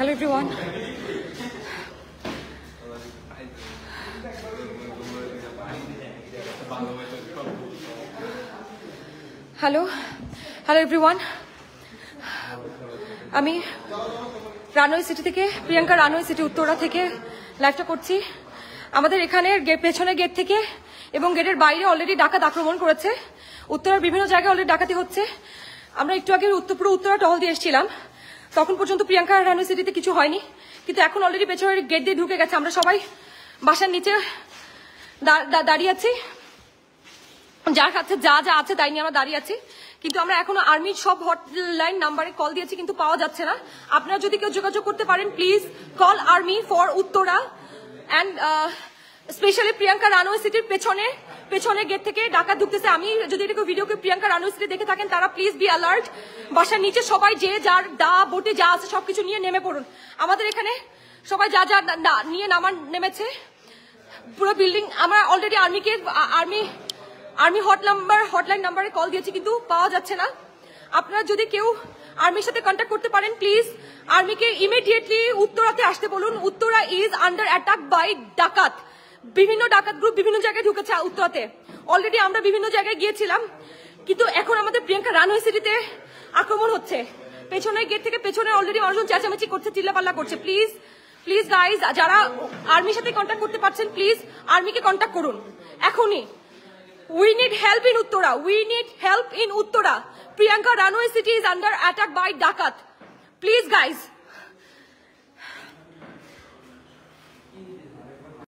hello everyone hello hello everyone আমি runway city থেকে Priyanka runway city Uttara থেকে লাইভটা করছি আমাদের এখানে পেছনের গেট থেকে এবং গেটের বাইরে অলরেডি ডাকাত আক্রমণ করেছে উত্তরার বিভিন্ন জায়গায় অলরেডি ডাকাতি হচ্ছে আমরা একটু আগে উত্তর পুরো উত্তরা টহল দিয়ে এসেছিলাম তখন পর্যন্ত প্রিয়াঙ্কা সিটিতে কিছু হয়নি কিন্তু এখন অলরেডি পেছনের গেট দিয়ে ঢুকে গেছে আমরা সবাই বাসার নিচে দাঁড়িয়ে আছি যার কাছে যা যা আছে তাই নিয়ে আমরা দাঁড়িয়ে আছি কিন্তু আমরা এখনো আর্মির সব হটলাইন নাম্বারে কল দিয়েছি কিন্তু পাওয়া যাচ্ছে না আপনারা যদি কেউ যোগাযোগ করতে পারেন please call army for Uttara and specially Priyanka runway সিটির পেছনে পেছনের গেট থেকে ডাকা ঢুকতেছে আমি যদি এটাকে ভিডিওকে প্রিয়াঙ্কা রানুশ্রী দেখে থাকেন তারা প্লিজ বি অ্যালার্ট বাসার নিচে সবাই যে যার দা বোটে যা আছে সবকিছু নিয়ে নেমে পড়ুন আমাদের এখানে সবাই যা যা নিয়ে নামার নেমেছে পুরো বিল্ডিং আমরা অলরেডি আর্মিকে army army hot number hotline নাম্বারে কল দিয়েছি কিন্তু পাওয়া যাচ্ছে না আপনারা যদি কেউ আর্মির সাথে কন্ট্যাক্ট করতে পারেন প্লিজ আর্মিকে ইমিডিয়েটলি উত্তরাতে আসতে বলুন Uttara is under attack by ডাকাত বিভিন্ন ডাকাত গ্রুপ বিভিন্ন জায়গায় ঢুকেছে উত্তরাতে অলরেডি আমরা বিভিন্ন জায়গায় গিয়েছিলাম কিন্তু এখন আমাদের প্রিয়াঙ্কা রানওয়ে সিটিতে আক্রমণ হচ্ছে পেছনের গেট থেকে পেছনে অলরেডি মানুষজন চেঁচামেচি করছে চিল্লাপাল্লা করছে প্লিজ প্লিজ গাইজ যারা আর্মির সাথে কন্ট্যাক্ট করতে পারছেন প্লিজ আর্মিকে কন্ট্যাক্ট করুন এখনই we need help in Uttara we need help in Uttara Priyanka runway city is under attack by ডাকাত প্লিজ গাইজ